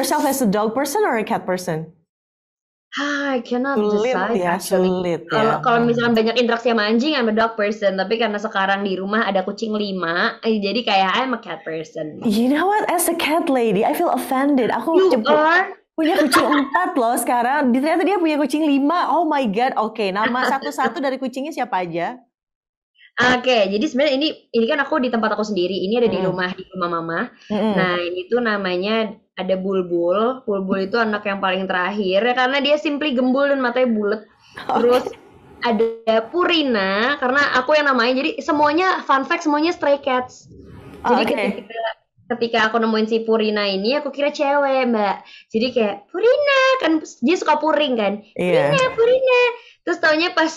yourself as a dog person or a cat person? Ah, I cannot sulit decide ya, Sulit, ya. kalau hmm. misalnya banyak interaksi sama anjing, I'm a dog person. Tapi karena sekarang di rumah ada kucing lima, eh, jadi kayak I'm a cat person. You know what? As a cat lady, I feel offended. Aku you jemput, are? punya kucing empat loh sekarang. Ternyata dia punya kucing lima. Oh my god. Oke, okay, nama satu-satu dari kucingnya siapa aja? Oke, okay, jadi sebenarnya ini ini kan aku di tempat aku sendiri. Ini ada di hmm. rumah di rumah mama. Hmm. Nah, ini tuh namanya ada bulbul bulbul itu anak yang paling terakhir ya karena dia simply gembul dan matanya bulat terus ada Purina karena aku yang namanya jadi semuanya fun fact semuanya stray cats jadi okay. Oh, ketika ketika aku nemuin si Purina ini aku kira cewek mbak jadi kayak Purina kan dia suka puring kan yeah. Purina Purina terus taunya pas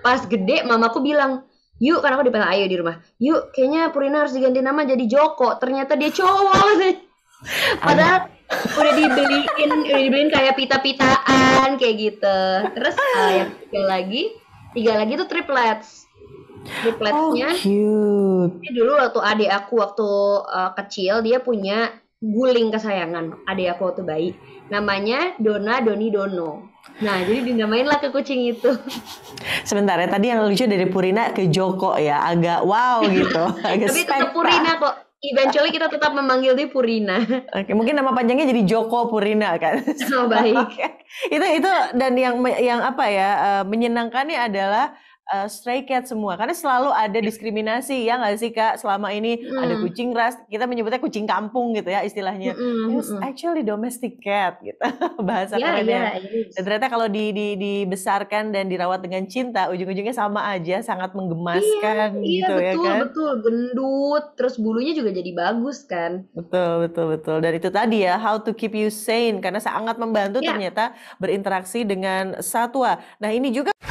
pas gede mamaku bilang yuk karena aku dipanggil Ayu di rumah yuk kayaknya Purina harus diganti nama jadi Joko ternyata dia cowok Padahal udah dibeliin, udah dibeliin kayak pita-pitaan kayak gitu. Terus uh, yang tiga lagi, tiga lagi tuh triplets. Tripletsnya. Oh, cute. dulu waktu adik aku waktu uh, kecil dia punya guling kesayangan adik aku waktu bayi. Namanya Dona Doni Dono. Nah, jadi dinamainlah ke kucing itu. Sebentar ya, tadi yang lucu dari Purina ke Joko ya, agak wow gitu. Agak Tapi tetap Purina kok eventually kita tetap memanggil dia Purina. Oke, mungkin nama panjangnya jadi Joko Purina kan. Oh, baik. itu itu dan yang yang apa ya eh, menyenangkannya adalah uh, stray cat semua karena selalu ada iya. diskriminasi ya nggak sih kak selama ini mm. ada kucing ras kita menyebutnya kucing kampung gitu ya istilahnya mm, -hmm. it's actually domestic cat gitu bahasa yeah, kerennya yeah, iya. ternyata kalau di, di, dibesarkan dan dirawat dengan cinta ujung-ujungnya sama aja sangat menggemaskan yeah, iya, gitu yeah, betul, ya kan betul gendut terus bulunya juga jadi bagus kan betul betul betul dari itu tadi ya how to keep you sane karena sangat membantu yeah. ternyata berinteraksi dengan satwa nah ini juga